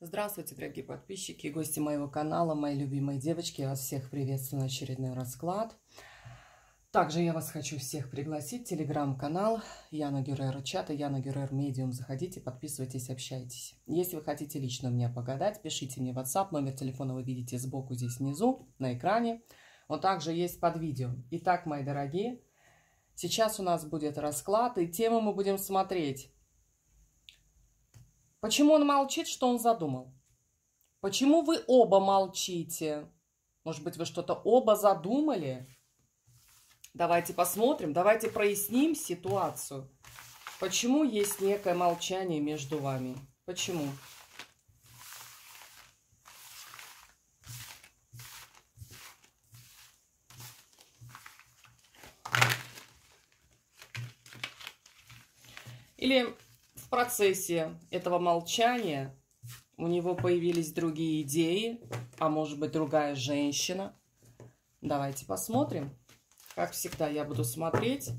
Здравствуйте, дорогие подписчики и гости моего канала, мои любимые девочки. Я вас всех приветствую на очередной расклад. Также я вас хочу всех пригласить в телеграм-канал Яна Гюрера Чата, Яна Гюрер Медиум. Заходите, подписывайтесь, общайтесь. Если вы хотите лично у меня погадать, пишите мне в WhatsApp. Номер телефона вы видите сбоку здесь внизу на экране. Он также есть под видео. Итак, мои дорогие, сейчас у нас будет расклад, и тему мы будем смотреть Почему он молчит, что он задумал? Почему вы оба молчите? Может быть, вы что-то оба задумали? Давайте посмотрим, давайте проясним ситуацию. Почему есть некое молчание между вами? Почему? Или процессе этого молчания у него появились другие идеи, а может быть другая женщина. Давайте посмотрим. Как всегда, я буду смотреть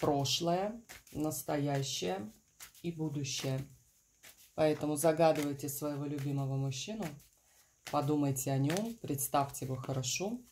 прошлое, настоящее и будущее. Поэтому загадывайте своего любимого мужчину, подумайте о нем, представьте его хорошо –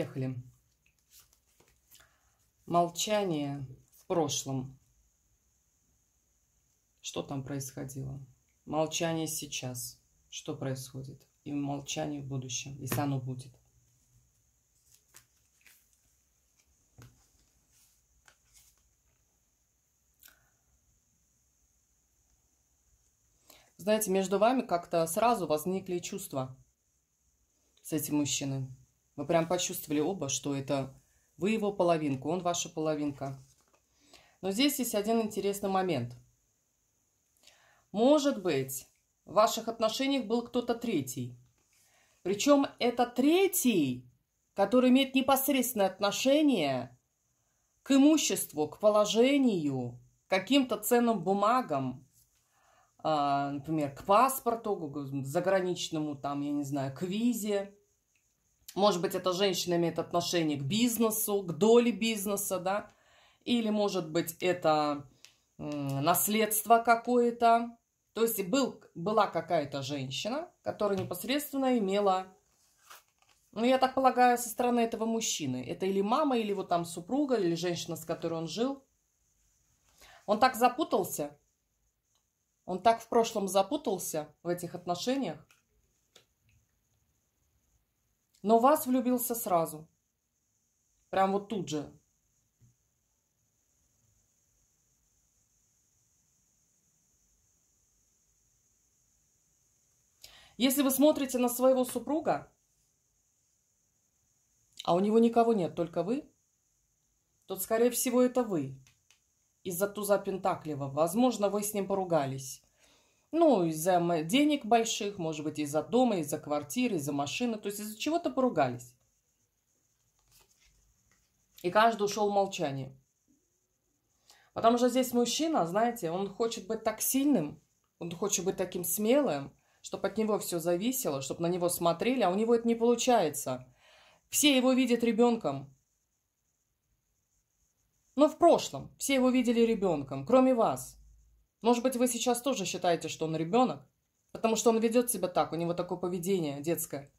Поехали. Молчание в прошлом. Что там происходило? Молчание сейчас. Что происходит? И молчание в будущем, и оно будет. Знаете, между вами как-то сразу возникли чувства с этим мужчиной. Мы прям почувствовали оба, что это вы его половинка, он ваша половинка. Но здесь есть один интересный момент. Может быть, в ваших отношениях был кто-то третий. Причем это третий, который имеет непосредственное отношение к имуществу, к положению, к каким-то ценным бумагам, а, например, к паспорту к заграничному, там, я не знаю, к визе – может быть, эта женщина имеет отношение к бизнесу, к доле бизнеса, да? Или, может быть, это наследство какое-то. То есть был, была какая-то женщина, которая непосредственно имела, ну, я так полагаю, со стороны этого мужчины. Это или мама, или вот там супруга, или женщина, с которой он жил. Он так запутался, он так в прошлом запутался в этих отношениях, но вас влюбился сразу. Прям вот тут же. Если вы смотрите на своего супруга, а у него никого нет, только вы, то, скорее всего, это вы из-за туза Пентаклева. Возможно, вы с ним поругались. Ну, из-за денег больших, может быть, из-за дома, из-за квартиры, из-за машины. То есть из-за чего-то поругались. И каждый ушел в молчание. Потому что здесь мужчина, знаете, он хочет быть так сильным, он хочет быть таким смелым, чтобы от него все зависело, чтобы на него смотрели, а у него это не получается. Все его видят ребенком. Ну, в прошлом все его видели ребенком, кроме вас – может быть, вы сейчас тоже считаете, что он ребенок? Потому что он ведет себя так, у него такое поведение детское.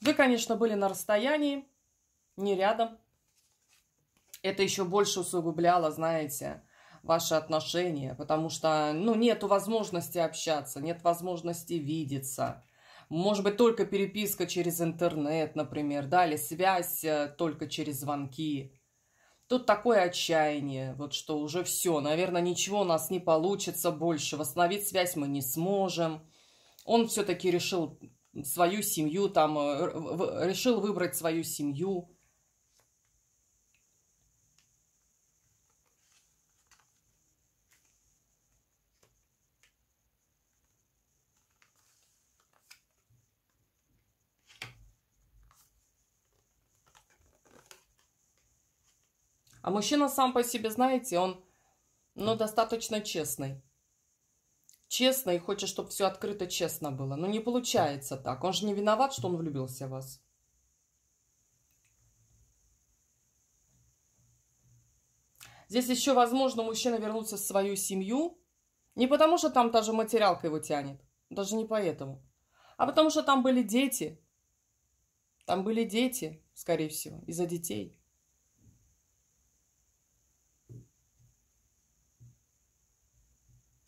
Вы, конечно, были на расстоянии, не рядом. Это еще больше усугубляло, знаете, ваши отношения, потому что, ну, нет возможности общаться, нет возможности видеться. Может быть, только переписка через интернет, например, да, или связь э, только через звонки. Тут такое отчаяние, вот что уже все, наверное, ничего у нас не получится больше, восстановить связь мы не сможем. Он все-таки решил свою семью, там, э, решил выбрать свою семью. А мужчина сам по себе, знаете, он, ну, достаточно честный. Честный, и хочет, чтобы все открыто честно было. Но не получается так. Он же не виноват, что он влюбился в вас. Здесь еще, возможно, мужчина вернуться в свою семью. Не потому, что там та же материалка его тянет. Даже не поэтому. А потому, что там были дети. Там были дети, скорее всего, из-за детей.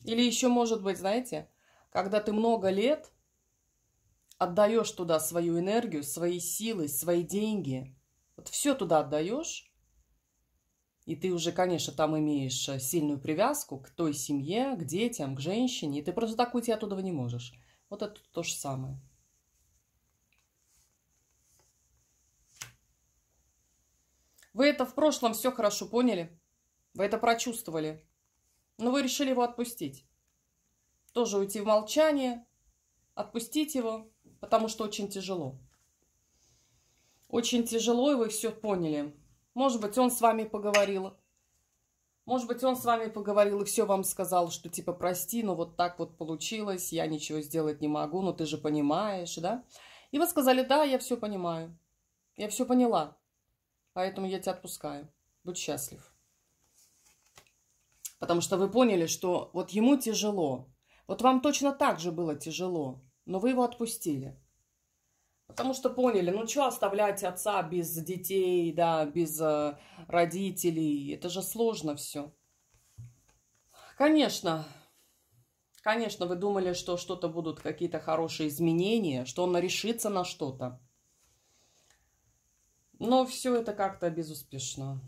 Или еще, может быть, знаете, когда ты много лет отдаешь туда свою энергию, свои силы, свои деньги, вот все туда отдаешь, и ты уже, конечно, там имеешь э, сильную привязку к той семье, к детям, к женщине, и ты просто так уйти оттуда не можешь. Вот это то же самое. Вы это в прошлом все хорошо поняли, вы это прочувствовали. Но вы решили его отпустить. Тоже уйти в молчание, отпустить его, потому что очень тяжело. Очень тяжело, и вы все поняли. Может быть, он с вами поговорил. Может быть, он с вами поговорил и все вам сказал, что типа прости, но вот так вот получилось, я ничего сделать не могу, но ты же понимаешь, да? И вы сказали, да, я все понимаю, я все поняла, поэтому я тебя отпускаю. Будь счастлив потому что вы поняли, что вот ему тяжело. Вот вам точно так же было тяжело, но вы его отпустили. Потому что поняли, ну что оставлять отца без детей, да, без э, родителей, это же сложно все. Конечно, конечно, вы думали, что что-то будут какие-то хорошие изменения, что он решится на что-то. Но все это как-то безуспешно.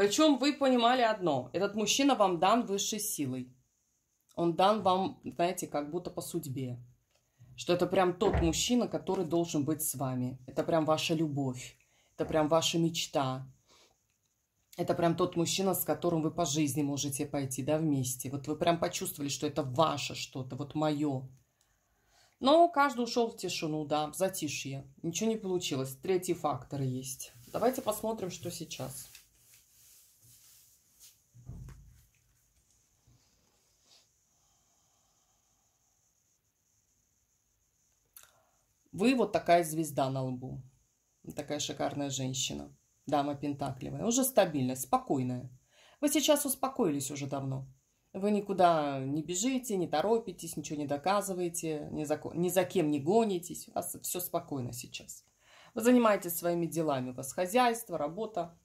Причем вы понимали одно. Этот мужчина вам дан высшей силой. Он дан вам, знаете, как будто по судьбе. Что это прям тот мужчина, который должен быть с вами. Это прям ваша любовь. Это прям ваша мечта. Это прям тот мужчина, с которым вы по жизни можете пойти, да, вместе. Вот вы прям почувствовали, что это ваше что-то, вот мое. Но каждый ушел в тишину, да, в затишье. Ничего не получилось. Третий фактор есть. Давайте посмотрим, что сейчас. Вы вот такая звезда на лбу. Такая шикарная женщина. Дама Пентакливая. Уже стабильная, спокойная. Вы сейчас успокоились уже давно. Вы никуда не бежите, не торопитесь, ничего не доказываете, ни за, ни за кем не гонитесь. У вас все спокойно сейчас. Вы занимаетесь своими делами. У вас хозяйство, работа.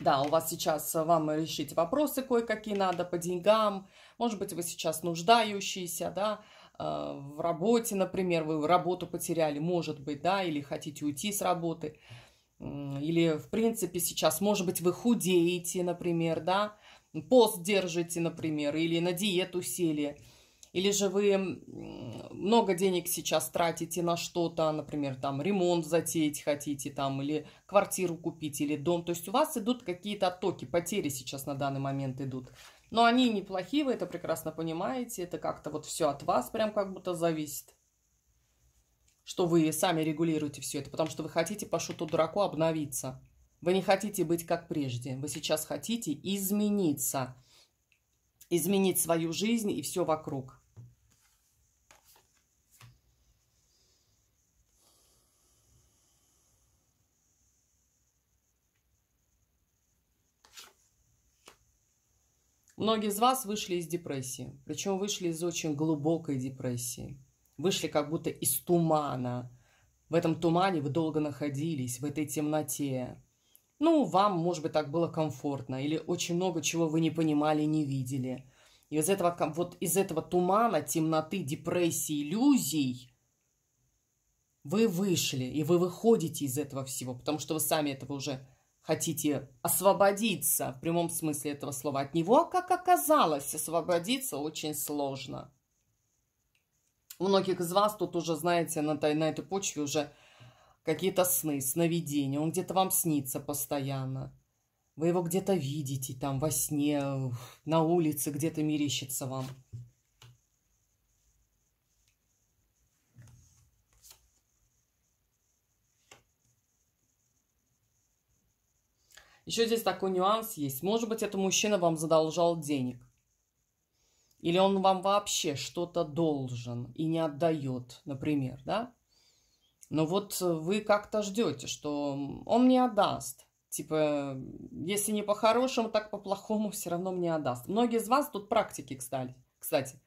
Да, у вас сейчас вам решить вопросы кое-какие надо по деньгам. Может быть, вы сейчас нуждающиеся, да, а, в работе, например, вы работу потеряли, может быть, да, или хотите уйти с работы, или, в принципе, сейчас, может быть, вы худеете, например, да, пост держите, например, или на диету сели, или же вы много денег сейчас тратите на что-то, например, там ремонт затеять хотите, там, или квартиру купить, или дом. То есть у вас идут какие-то оттоки, потери сейчас на данный момент идут. Но они неплохие, вы это прекрасно понимаете. Это как-то вот все от вас прям как будто зависит. Что вы сами регулируете все это, потому что вы хотите по шуту дураку обновиться. Вы не хотите быть как прежде. Вы сейчас хотите измениться. Изменить свою жизнь и все вокруг. Многие из вас вышли из депрессии, причем вышли из очень глубокой депрессии. Вышли как будто из тумана. В этом тумане вы долго находились, в этой темноте. Ну, вам, может быть, так было комфортно, или очень много чего вы не понимали, не видели. И из этого, вот из этого тумана, темноты, депрессии, иллюзий вы вышли, и вы выходите из этого всего, потому что вы сами этого уже хотите освободиться в прямом смысле этого слова от него, как оказалось, освободиться очень сложно. У многих из вас тут уже, знаете, на, на этой почве уже какие-то сны, сновидения. Он где-то вам снится постоянно. Вы его где-то видите, там, во сне, на улице где-то мерещится вам. Еще здесь такой нюанс есть. Может быть, этот мужчина вам задолжал денег. Или он вам вообще что-то должен и не отдает, например, да? Но вот э, вы как-то ждете, что он мне отдаст. Типа, если не по-хорошему, так по-плохому все равно мне отдаст. Многие из вас тут практики, кстати. Кстати,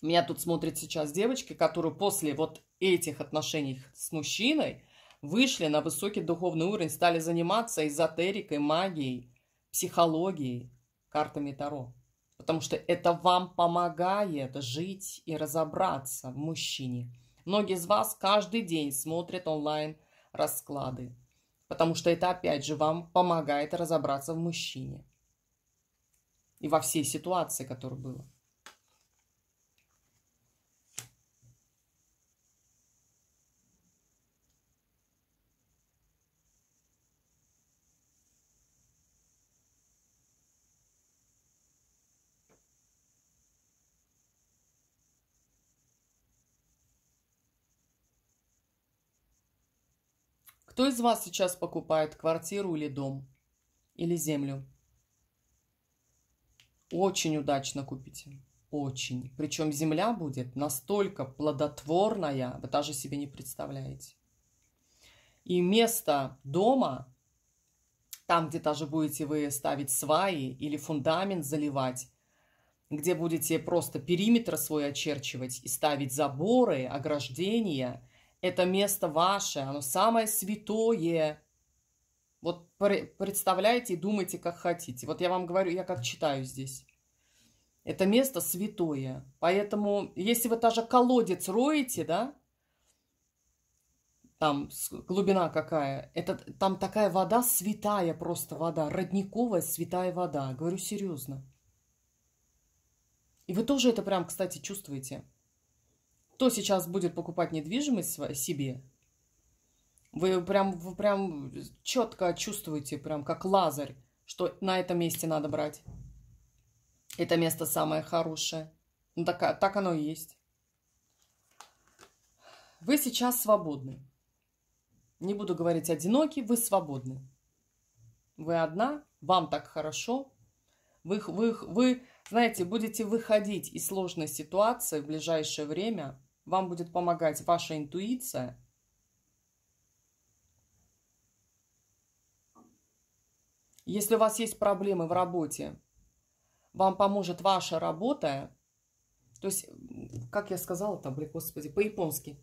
меня тут смотрят сейчас девочки, которые после вот этих отношений с мужчиной вышли на высокий духовный уровень, стали заниматься эзотерикой, магией, психологией, картами Таро. Потому что это вам помогает жить и разобраться в мужчине. Многие из вас каждый день смотрят онлайн расклады, потому что это, опять же, вам помогает разобраться в мужчине и во всей ситуации, которая была. Кто из вас сейчас покупает квартиру или дом? Или землю? Очень удачно купите. Очень. Причем земля будет настолько плодотворная, вы даже себе не представляете. И место дома, там, где даже будете вы ставить сваи или фундамент заливать, где будете просто периметр свой очерчивать и ставить заборы, ограждения – это место ваше, оно самое святое. Вот представляете и думайте, как хотите. Вот я вам говорю, я как читаю здесь. Это место святое. Поэтому, если вы даже колодец роете, да, там глубина какая, это, там такая вода святая просто вода, родниковая святая вода, говорю серьезно. И вы тоже это прям, кстати, чувствуете кто сейчас будет покупать недвижимость себе, вы прям, вы прям четко чувствуете, прям как лазарь, что на этом месте надо брать. Это место самое хорошее. Ну, так, а, так оно и есть. Вы сейчас свободны. Не буду говорить одиноки, вы свободны. Вы одна, вам так хорошо. Вы, вы, вы знаете, будете выходить из сложной ситуации в ближайшее время – вам будет помогать ваша интуиция. Если у вас есть проблемы в работе, вам поможет ваша работа. То есть, как я сказала там, блин, господи, по-японски.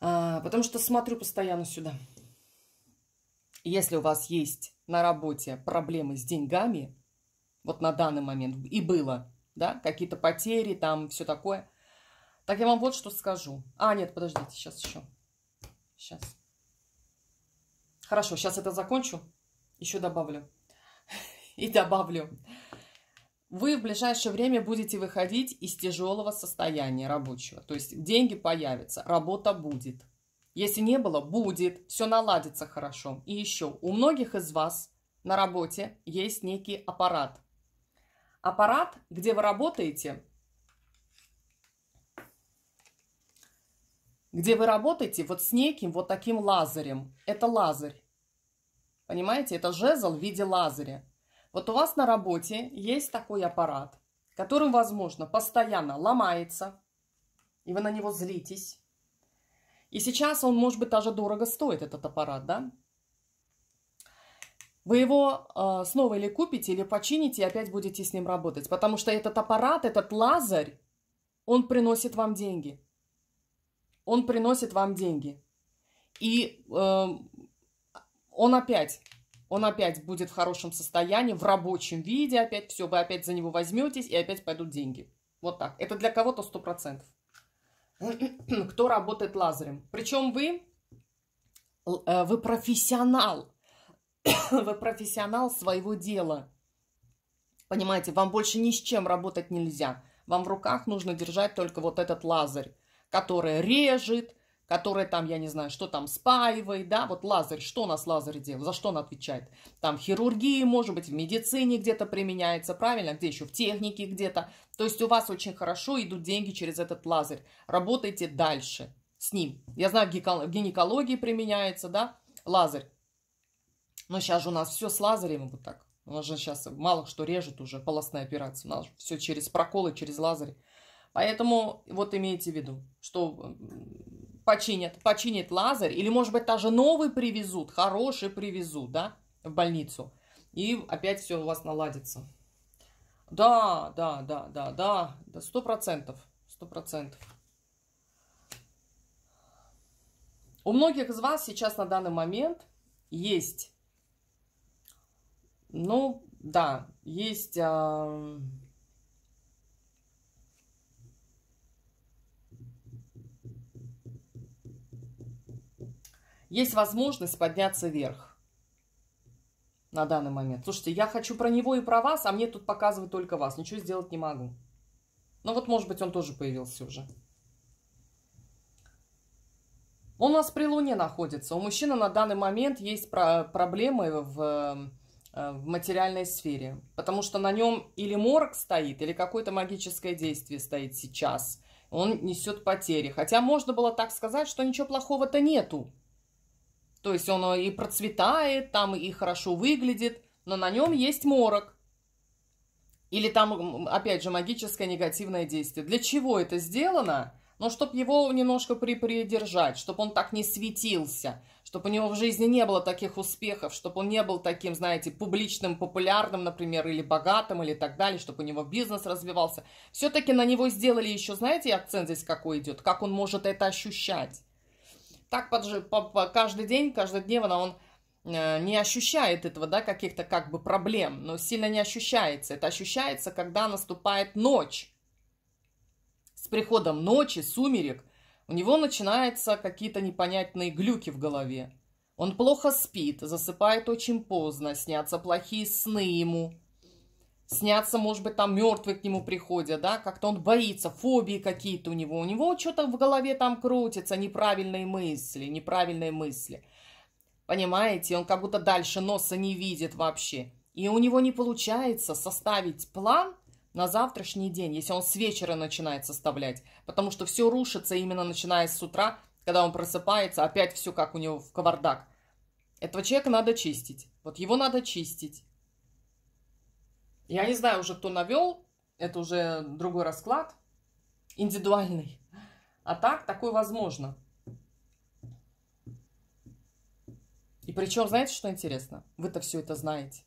А, потому что смотрю постоянно сюда. Если у вас есть на работе проблемы с деньгами, вот на данный момент и было, да, какие-то потери, там все такое – так, я вам вот что скажу. А, нет, подождите, сейчас еще. Сейчас. Хорошо, сейчас это закончу. Еще добавлю. И добавлю. Вы в ближайшее время будете выходить из тяжелого состояния рабочего. То есть деньги появятся, работа будет. Если не было, будет, все наладится хорошо. И еще, у многих из вас на работе есть некий аппарат. Аппарат, где вы работаете, где вы работаете вот с неким вот таким лазарем. Это лазарь. Понимаете, это жезл в виде лазаря. Вот у вас на работе есть такой аппарат, которым, возможно, постоянно ломается, и вы на него злитесь. И сейчас он, может быть, даже дорого стоит, этот аппарат, да? Вы его э, снова или купите, или почините, и опять будете с ним работать. Потому что этот аппарат, этот лазарь, он приносит вам деньги он приносит вам деньги. И э, он опять, он опять будет в хорошем состоянии, в рабочем виде опять, все, вы опять за него возьметесь, и опять пойдут деньги. Вот так. Это для кого-то процентов. Кто работает лазерем. Причем вы, э, вы профессионал. Вы профессионал своего дела. Понимаете, вам больше ни с чем работать нельзя. Вам в руках нужно держать только вот этот лазарь которая режет, которая там, я не знаю, что там спаивает, да, вот лазарь, что у нас лазарь делает, за что он отвечает? Там в хирургии, может быть, в медицине где-то применяется, правильно, где еще, в технике где-то. То есть у вас очень хорошо идут деньги через этот лазарь. Работайте дальше с ним. Я знаю, в гинекологии применяется, да, лазарь. Но сейчас же у нас все с лазарем вот так. У нас же сейчас мало что режет уже полостная операция. У нас все через проколы, через лазарь. Поэтому вот имейте в виду, что починят, починят лазер, или, может быть, даже новый привезут, хороший привезут, да, в больницу. И опять все у вас наладится. Да, да, да, да, да, да, сто процентов, сто процентов. У многих из вас сейчас на данный момент есть, ну, да, есть... А есть возможность подняться вверх на данный момент. Слушайте, я хочу про него и про вас, а мне тут показывают только вас. Ничего сделать не могу. Ну вот, может быть, он тоже появился уже. Он у нас при Луне находится. У мужчины на данный момент есть про проблемы в, э, в материальной сфере. Потому что на нем или морг стоит, или какое-то магическое действие стоит сейчас. Он несет потери. Хотя можно было так сказать, что ничего плохого-то нету. То есть он э, и процветает, там и хорошо выглядит, но на нем есть морок. Или там, опять же, магическое негативное действие. Для чего это сделано? Ну, чтобы его немножко припридержать, чтобы он так не светился, чтобы у него в жизни не было таких успехов, чтобы он не был таким, знаете, публичным, популярным, например, или богатым, или так далее, чтобы у него бизнес развивался. Все-таки на него сделали еще, знаете, акцент здесь какой идет, как он может это ощущать так поджи, по, по, каждый день, каждодневно он э, не ощущает этого, да, каких-то как бы проблем, но сильно не ощущается. Это ощущается, когда наступает ночь. С приходом ночи, сумерек, у него начинаются какие-то непонятные глюки в голове. Он плохо спит, засыпает очень поздно, снятся плохие сны ему. Снятся, может быть, там мертвые к нему приходят, да, как-то он боится, фобии какие-то у него. У него что-то в голове там крутится, неправильные мысли, неправильные мысли. Понимаете, он как будто дальше носа не видит вообще. И у него не получается составить план на завтрашний день, если он с вечера начинает составлять. Потому что все рушится именно начиная с утра, когда он просыпается, опять все как у него в кавардак. Этого человека надо чистить. Вот его надо чистить. Я не знаю уже, кто навел, это уже другой расклад, индивидуальный. А так, такое возможно. И причем, знаете, что интересно? Вы-то все это знаете.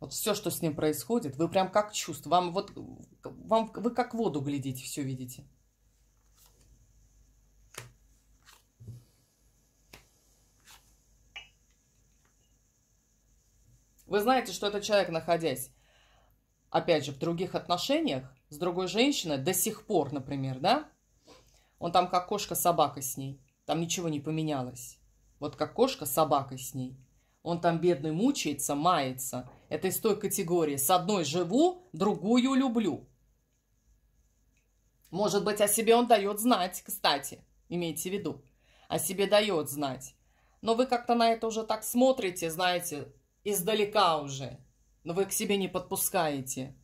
Вот все, что с ним происходит, вы прям как чувство. Вам вот, вам, вы как воду глядите, все видите. Вы знаете, что этот человек, находясь, опять же, в других отношениях с другой женщиной, до сих пор, например, да, он там как кошка собака с ней, там ничего не поменялось. Вот как кошка собака с ней. Он там бедный мучается, мается. Это из той категории «с одной живу, другую люблю». Может быть, о себе он дает знать, кстати, имейте в виду. О себе дает знать. Но вы как-то на это уже так смотрите, знаете, издалека уже, но вы к себе не подпускаете.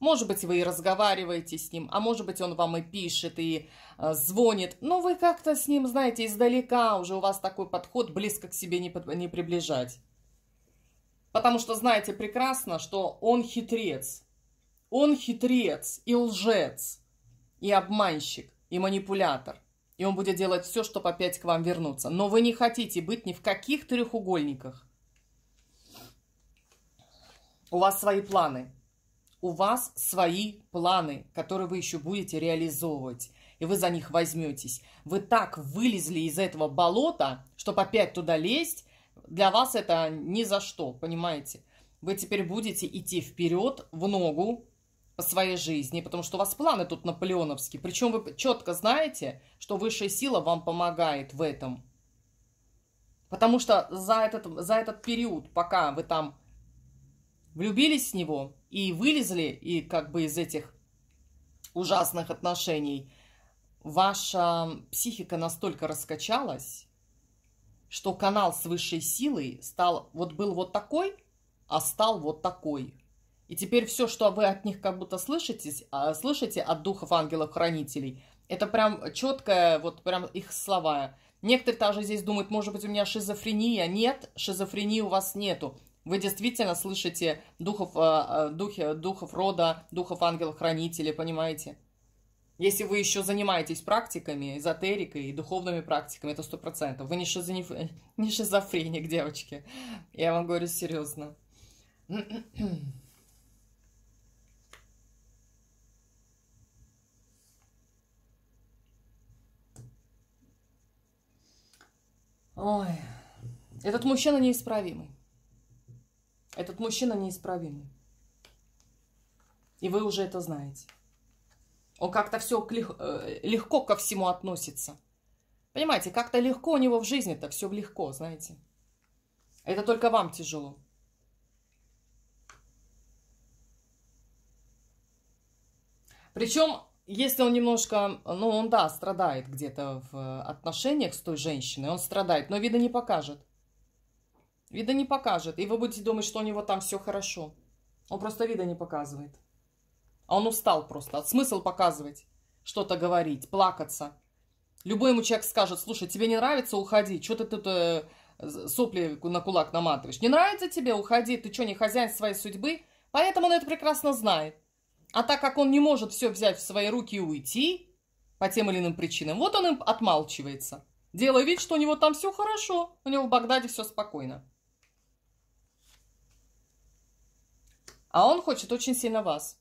Может быть, вы и разговариваете с ним, а может быть, он вам и пишет, и э, звонит. Но вы как-то с ним, знаете, издалека уже у вас такой подход близко к себе не, не приближать. Потому что знаете прекрасно, что он хитрец. Он хитрец и лжец, и обманщик, и манипулятор. И он будет делать все, чтобы опять к вам вернуться. Но вы не хотите быть ни в каких треугольниках. У вас свои планы. У вас свои планы, которые вы еще будете реализовывать. И вы за них возьметесь. Вы так вылезли из этого болота, чтобы опять туда лезть, для вас это ни за что, понимаете? Вы теперь будете идти вперед, в ногу, по своей жизни, потому что у вас планы тут наполеоновские. Причем вы четко знаете, что высшая сила вам помогает в этом. Потому что за этот, за этот период, пока вы там влюбились в него и вылезли и как бы из этих ужасных отношений, ваша психика настолько раскачалась, что канал с высшей силой стал, вот был вот такой, а стал вот такой. И теперь все, что вы от них как будто слышите, а, слышите от духов ангелов-хранителей, это прям четкое, вот прям их слова. Некоторые даже здесь думают, может быть, у меня шизофрения. Нет, шизофрении у вас нету. Вы действительно слышите духов, э, э, духи, духов рода, духов ангелов-хранителей, понимаете? Если вы еще занимаетесь практиками, эзотерикой и духовными практиками, это сто процентов. Вы не, шизоф... не шизофреник, девочки. Я вам говорю серьезно. Ой, этот мужчина неисправимый. Этот мужчина неисправимый. И вы уже это знаете. Он как-то все э, легко ко всему относится. Понимаете, как-то легко у него в жизни так все легко, знаете. Это только вам тяжело. Причем, если он немножко, ну он да, страдает где-то в э, отношениях с той женщиной, он страдает, но вида не покажет. Вида не покажет. И вы будете думать, что у него там все хорошо. Он просто вида не показывает. А он устал просто. От смысл показывать, что-то говорить, плакаться. Любой ему человек скажет, слушай, тебе не нравится, уходи. Что ты тут э, сопли на кулак наматываешь? Не нравится тебе, уходи. Ты что, не хозяин своей судьбы? Поэтому он это прекрасно знает. А так как он не может все взять в свои руки и уйти, по тем или иным причинам, вот он им отмалчивается. Делая вид, что у него там все хорошо, у него в Багдаде все спокойно. А он хочет очень сильно вас.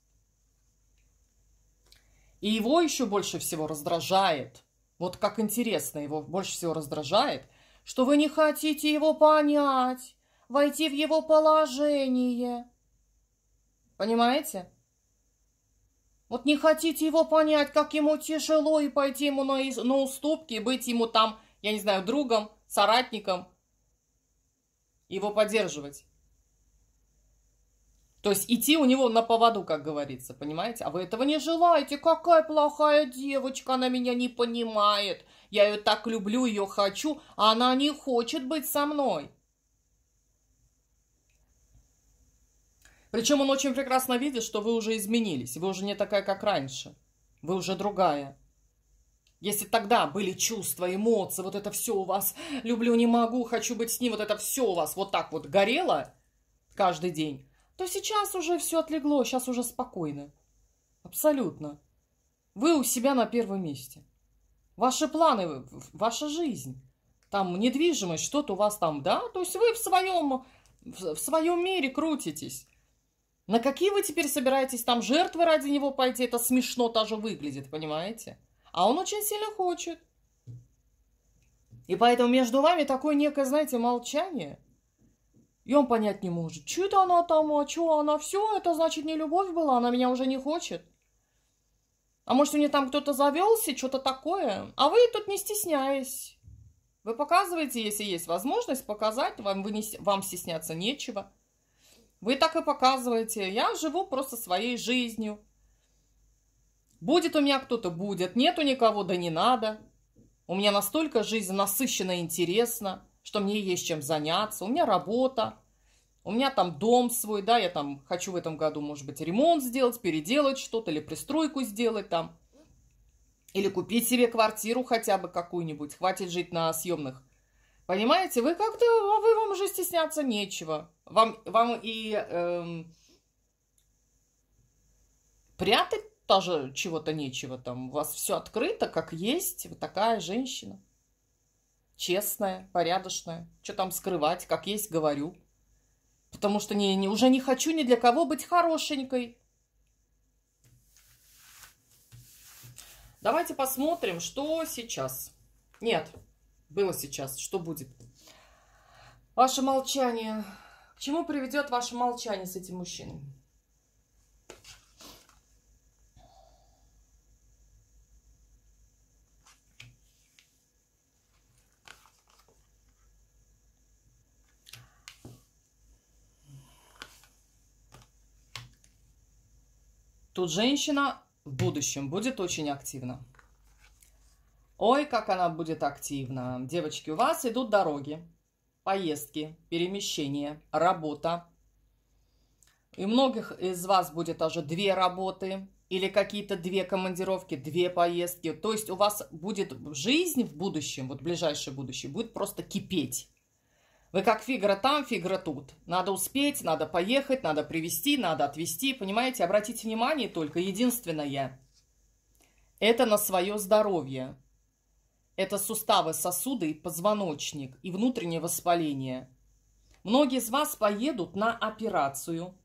И его еще больше всего раздражает, вот как интересно его больше всего раздражает, что вы не хотите его понять, войти в его положение. Понимаете? Вот не хотите его понять, как ему тяжело, и пойти ему на, на уступки, быть ему там, я не знаю, другом, соратником, его поддерживать. То есть идти у него на поводу, как говорится, понимаете? А вы этого не желаете. Какая плохая девочка, она меня не понимает. Я ее так люблю, ее хочу, а она не хочет быть со мной. Причем он очень прекрасно видит, что вы уже изменились, вы уже не такая, как раньше. Вы уже другая. Если тогда были чувства, эмоции, вот это все у вас, люблю, не могу, хочу быть с ним, вот это все у вас вот так вот горело каждый день, то сейчас уже все отлегло, сейчас уже спокойно. Абсолютно. Вы у себя на первом месте. Ваши планы, ваша жизнь. Там недвижимость, что-то у вас там, да? То есть вы в своем, в своем мире крутитесь. На какие вы теперь собираетесь там жертвы ради него пойти? Это смешно тоже выглядит, понимаете? А он очень сильно хочет. И поэтому между вами такое некое, знаете, молчание – и он понять не может, что это она там, а что она, все, это значит не любовь была, она меня уже не хочет. А может, у нее там кто-то завелся, что-то такое? А вы тут не стесняясь. Вы показываете, если есть возможность показать, вам, вы не, вам стесняться нечего. Вы так и показываете. Я живу просто своей жизнью. Будет у меня кто-то, будет. Нету никого, да не надо. У меня настолько жизнь насыщена и интересна что мне есть чем заняться, у меня работа, у меня там дом свой, да, я там хочу в этом году, может быть, ремонт сделать, переделать что-то или пристройку сделать там. Или купить себе квартиру хотя бы какую-нибудь, хватит жить на съемных. Понимаете, вы как-то, а вы вам уже стесняться нечего. Вам, вам и эм, прятать тоже чего-то нечего там. У вас все открыто, как есть, Вот такая женщина честная, порядочная. Что там скрывать, как есть говорю. Потому что не, не, уже не хочу ни для кого быть хорошенькой. Давайте посмотрим, что сейчас. Нет, было сейчас. Что будет? Ваше молчание. К чему приведет ваше молчание с этим мужчиной? Тут женщина в будущем будет очень активна. Ой, как она будет активна. Девочки, у вас идут дороги, поездки, перемещения, работа. И многих из вас будет даже две работы или какие-то две командировки, две поездки. То есть у вас будет жизнь в будущем, вот ближайшее будущее, будет просто кипеть. Вы как фигра там, фигра тут. Надо успеть, надо поехать, надо привести, надо отвести. Понимаете, обратите внимание только, единственное. Это на свое здоровье. Это суставы, сосуды позвоночник, и внутреннее воспаление. Многие из вас поедут на операцию,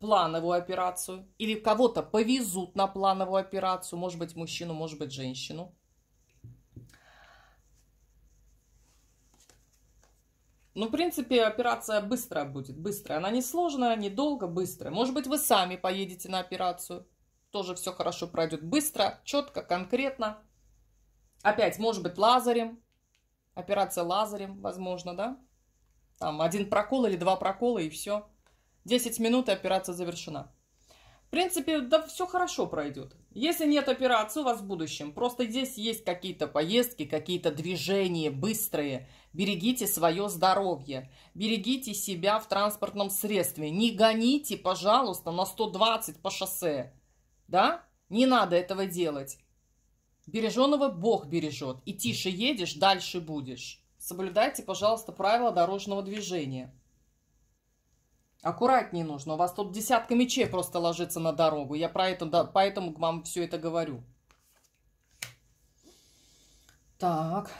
плановую операцию, или кого-то повезут на плановую операцию, может быть, мужчину, может быть, женщину – Ну, в принципе, операция быстрая будет, быстрая. Она несложная, сложная, не долго, быстрая. Может быть, вы сами поедете на операцию. Тоже все хорошо пройдет быстро, четко, конкретно. Опять, может быть, лазарем. Операция лазарем, возможно, да? Там один прокол или два прокола и все. 10 минут и операция завершена. В принципе, да все хорошо пройдет. Если нет операции у вас в будущем, просто здесь есть какие-то поездки, какие-то движения быстрые, Берегите свое здоровье, берегите себя в транспортном средстве. Не гоните, пожалуйста, на 120 по шоссе. Да? Не надо этого делать. Береженого Бог бережет. И тише едешь, дальше будешь. Соблюдайте, пожалуйста, правила дорожного движения. Аккуратнее нужно. У вас тут десятка мечей просто ложится на дорогу. Я про это, да, поэтому вам все это говорю. Так.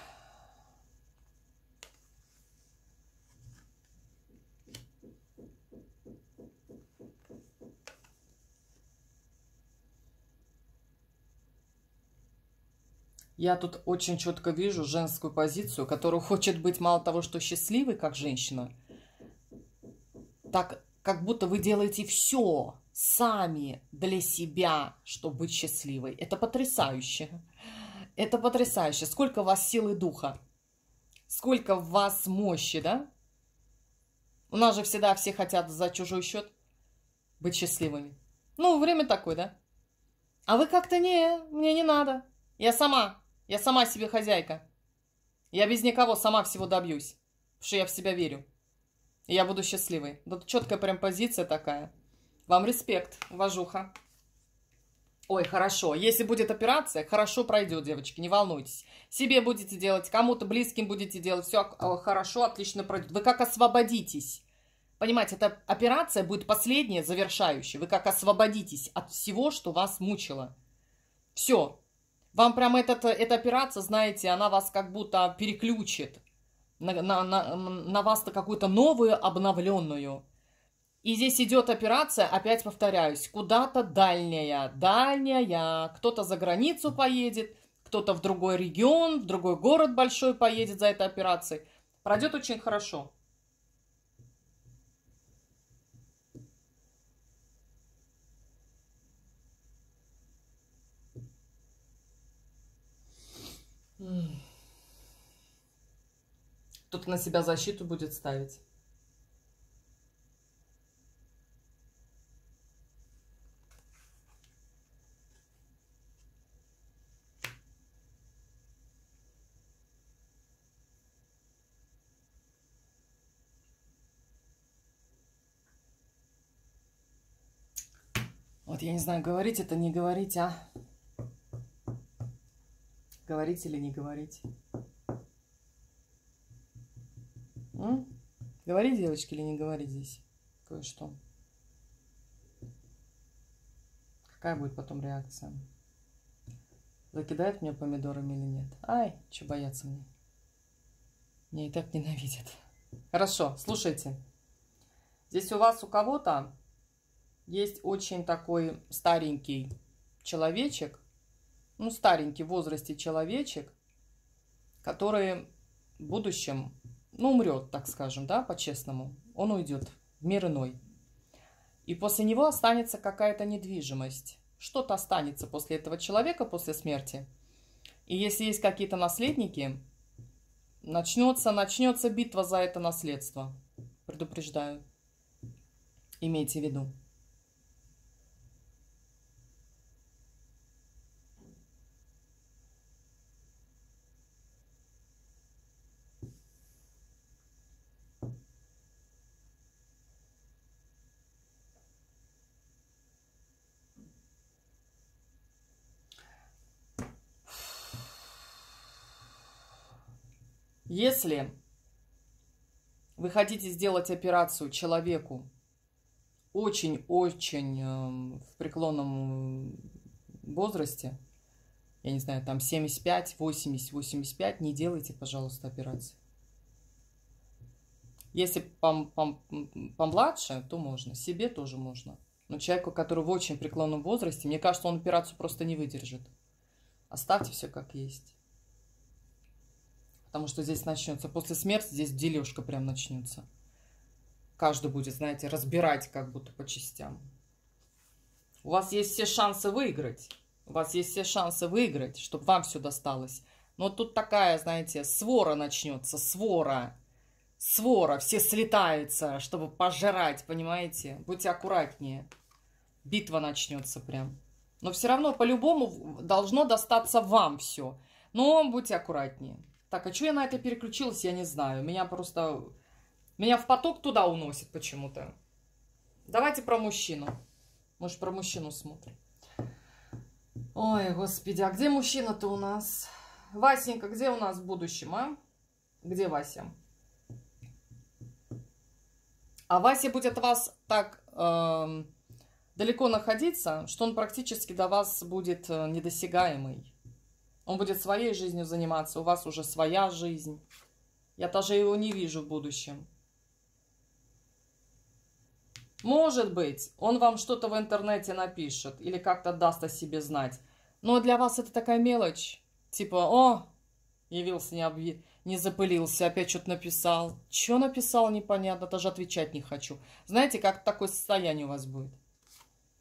Я тут очень четко вижу женскую позицию, которую хочет быть мало того, что счастливой, как женщина, так как будто вы делаете все сами для себя, чтобы быть счастливой. Это потрясающе. Это потрясающе. Сколько у вас силы духа, сколько у вас мощи, да? У нас же всегда все хотят за чужой счет быть счастливыми. Ну, время такое, да? А вы как-то не, мне не надо. Я сама я сама себе хозяйка. Я без никого сама всего добьюсь, потому что я в себя верю. И я буду счастливой. Да четкая прям позиция такая. Вам респект, уважуха. Ой, хорошо. Если будет операция, хорошо пройдет, девочки, не волнуйтесь. Себе будете делать, кому-то близким будете делать. Все хорошо, отлично пройдет. Вы как освободитесь. Понимаете, эта операция будет последняя, завершающая. Вы как освободитесь от всего, что вас мучило. Все, вам прям этот, эта операция, знаете, она вас как будто переключит на, на, на, на вас-то какую-то новую, обновленную. И здесь идет операция, опять повторяюсь, куда-то дальняя, дальняя. Кто-то за границу поедет, кто-то в другой регион, в другой город большой поедет за этой операцией. Пройдет очень хорошо. Кто-то на себя защиту будет ставить. Вот я не знаю, говорить это, не говорить, а говорить или не говорить. М? Говорить, девочки, или не говори здесь кое-что? Какая будет потом реакция? Закидает мне помидорами или нет? Ай, что боятся мне? Меня и так ненавидят. Хорошо, слушайте. Здесь у вас у кого-то есть очень такой старенький человечек, ну, старенький в возрасте человечек, который в будущем, ну, умрет, так скажем, да, по-честному. Он уйдет в мир иной. И после него останется какая-то недвижимость. Что-то останется после этого человека, после смерти. И если есть какие-то наследники, начнется, начнется битва за это наследство. Предупреждаю. Имейте в виду. Если вы хотите сделать операцию человеку очень-очень э, в преклонном возрасте, я не знаю, там 75, 80, 85, не делайте, пожалуйста, операции. Если помладше, то можно, себе тоже можно. Но человеку, который в очень преклонном возрасте, мне кажется, он операцию просто не выдержит. Оставьте все как есть. Потому что здесь начнется, после смерти здесь дележка прям начнется. Каждый будет, знаете, разбирать как будто по частям. У вас есть все шансы выиграть. У вас есть все шансы выиграть, чтобы вам все досталось. Но тут такая, знаете, свора начнется, свора. Свора, все слетаются, чтобы пожрать, понимаете? Будьте аккуратнее. Битва начнется прям. Но все равно по-любому должно достаться вам все. Но будьте аккуратнее. Так, а что я на это переключилась, я не знаю. Меня просто... Меня в поток туда уносит почему-то. Давайте про мужчину. Может, про мужчину смотрим. Ой, господи, а где мужчина-то у нас? Васенька, где у нас в будущем, а? Где Вася? А Вася будет вас так э, далеко находиться, что он практически до вас будет э, недосягаемый. Он будет своей жизнью заниматься, у вас уже своя жизнь. Я даже его не вижу в будущем. Может быть, он вам что-то в интернете напишет или как-то даст о себе знать. Но для вас это такая мелочь. Типа, о, явился, не, объ... не запылился, опять что-то написал. Что написал, непонятно, даже отвечать не хочу. Знаете, как такое состояние у вас будет?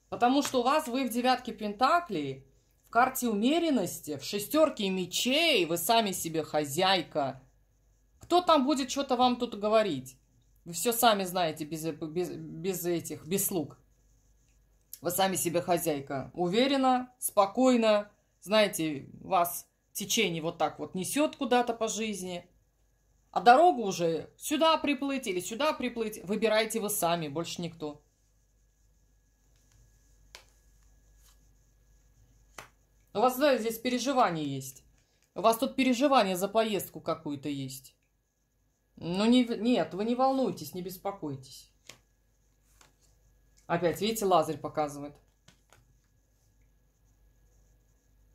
Потому что у вас, вы в девятке Пентаклей, карте умеренности, в шестерке мечей, вы сами себе хозяйка. Кто там будет что-то вам тут говорить? Вы все сами знаете без, без, без этих, без слуг. Вы сами себе хозяйка. Уверенно, спокойно. Знаете, вас течение вот так вот несет куда-то по жизни. А дорогу уже сюда приплыть или сюда приплыть выбирайте вы сами, больше никто. У вас, знаете, здесь переживания есть. У вас тут переживания за поездку какую-то есть. Ну, не, нет, вы не волнуйтесь, не беспокойтесь. Опять, видите, Лазарь показывает.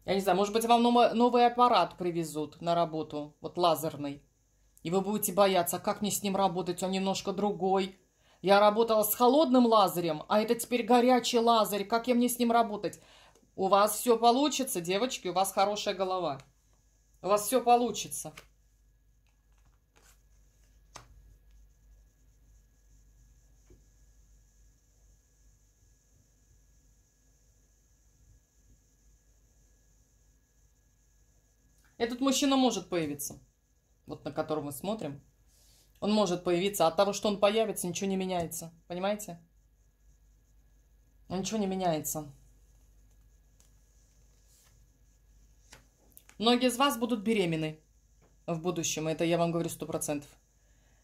Я не знаю, может быть, вам новый, аппарат привезут на работу, вот лазерный. И вы будете бояться, «А как мне с ним работать, он немножко другой. Я работала с холодным лазерем, а это теперь горячий лазарь, как я мне с ним работать? У вас все получится, девочки, у вас хорошая голова. У вас все получится. Этот мужчина может появиться, вот на которого мы смотрим. Он может появиться, а от того, что он появится, ничего не меняется, понимаете? Ничего не меняется. Многие из вас будут беременны в будущем, это я вам говорю сто процентов.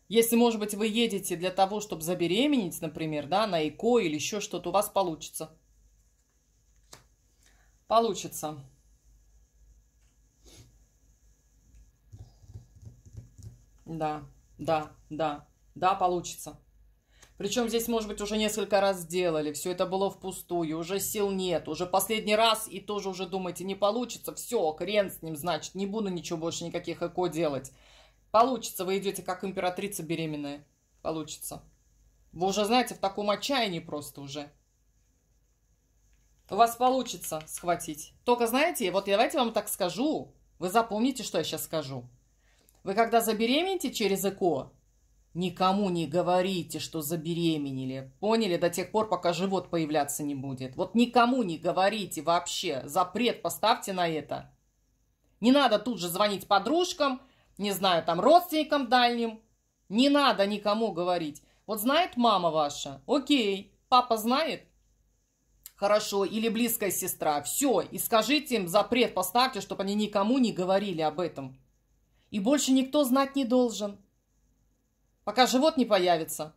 Если, может быть, вы едете для того, чтобы забеременеть, например, да, на ЭКО или еще что-то, у вас получится. Получится. Да, да, да, да, получится. Причем здесь, может быть, уже несколько раз сделали, все это было впустую, уже сил нет, уже последний раз и тоже уже думаете, не получится, все, крен с ним, значит, не буду ничего больше, никаких ЭКО делать. Получится, вы идете как императрица беременная, получится. Вы уже, знаете, в таком отчаянии просто уже. У вас получится схватить. Только, знаете, вот давайте вам так скажу, вы запомните, что я сейчас скажу. Вы когда забеременеете через ЭКО, Никому не говорите, что забеременели. Поняли? До тех пор, пока живот появляться не будет. Вот никому не говорите вообще. Запрет поставьте на это. Не надо тут же звонить подружкам, не знаю, там, родственникам дальним. Не надо никому говорить. Вот знает мама ваша? Окей. Папа знает? Хорошо. Или близкая сестра. Все. И скажите им, запрет поставьте, чтобы они никому не говорили об этом. И больше никто знать не должен пока живот не появится.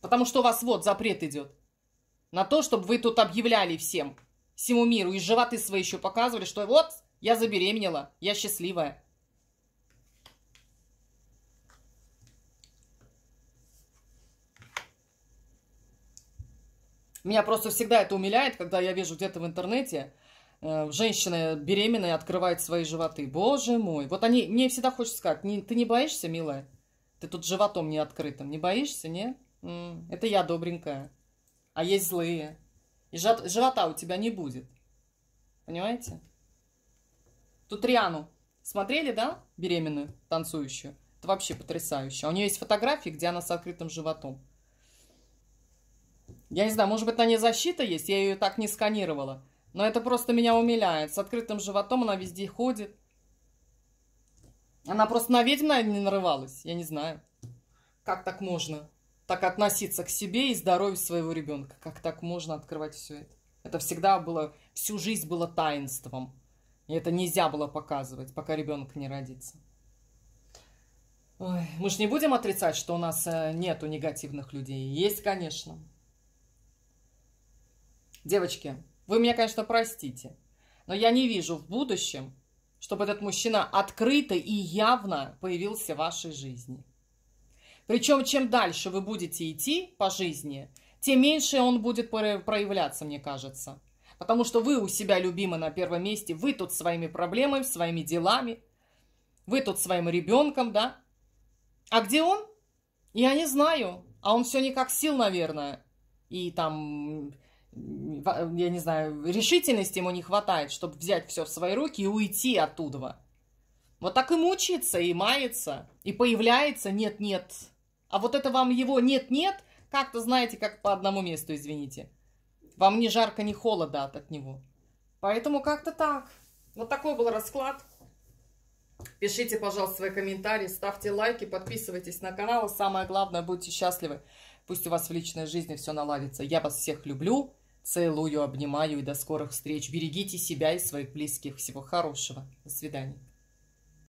Потому что у вас вот запрет идет на то, чтобы вы тут объявляли всем, всему миру, и животы свои еще показывали, что вот, я забеременела, я счастливая. Меня просто всегда это умиляет, когда я вижу где-то в интернете Э, женщина беременная открывает свои животы. Боже мой. Вот они, мне всегда хочется сказать, не, ты не боишься, милая? Ты тут животом не открытым. Не боишься, не? Это я добренькая. А есть злые. И живота у тебя не будет. Понимаете? Тут Риану смотрели, да? Беременную, танцующую. Это вообще потрясающе. А у нее есть фотографии, где она с открытым животом. Я не знаю, может быть, на ней защита есть, я ее так не сканировала. Но это просто меня умиляет. С открытым животом она везде ходит. Она просто на ведьм, наверное, не нарывалась. Я не знаю, как так можно так относиться к себе и здоровью своего ребенка. Как так можно открывать все это? Это всегда было, всю жизнь было таинством. И это нельзя было показывать, пока ребенок не родится. Ой, мы же не будем отрицать, что у нас э, нету негативных людей. Есть, конечно. Девочки, вы меня, конечно, простите, но я не вижу в будущем, чтобы этот мужчина открыто и явно появился в вашей жизни. Причем, чем дальше вы будете идти по жизни, тем меньше он будет проявляться, мне кажется. Потому что вы у себя любимы на первом месте, вы тут своими проблемами, своими делами, вы тут своим ребенком, да? А где он? Я не знаю. А он все никак сил, наверное. И там я не знаю, решительности ему не хватает, чтобы взять все в свои руки и уйти оттуда. Вот так и мучается, и мается, и появляется «нет-нет». А вот это вам его «нет-нет» как-то, знаете, как по одному месту, извините. Вам ни жарко, ни холодно от, от него. Поэтому как-то так. Вот такой был расклад. Пишите, пожалуйста, свои комментарии, ставьте лайки, подписывайтесь на канал. Самое главное, будьте счастливы. Пусть у вас в личной жизни все наладится. Я вас всех люблю. Целую, обнимаю и до скорых встреч. Берегите себя и своих близких. Всего хорошего. До свидания.